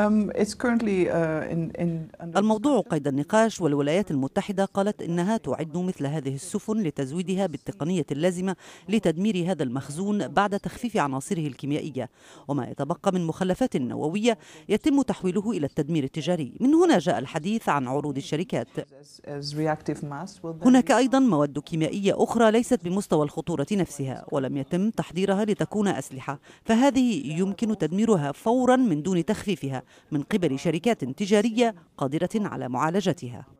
Uh, الموضوع قيد النقاش والولايات المتحدة قالت إنها تعد مثل هذه السفن لتزويدها بالتقنية اللازمة لتدمير هذا المخزون بعد تخفيف عناصره الكيميائية وما يتبقى من مخلفات نووية يتم تحويله إلى التدمير التجاري من هنا جاء الحديث عن عروض الشركات هناك أيضا مواد كيميائية أخرى ليست بمستوى الخطورة نفسها ولم يتم تحضيرها لتكون أسلحة فهذه يمكن تدميرها فورا من دون تخفيفها من قبل شركات تجارية قادرة على معالجتها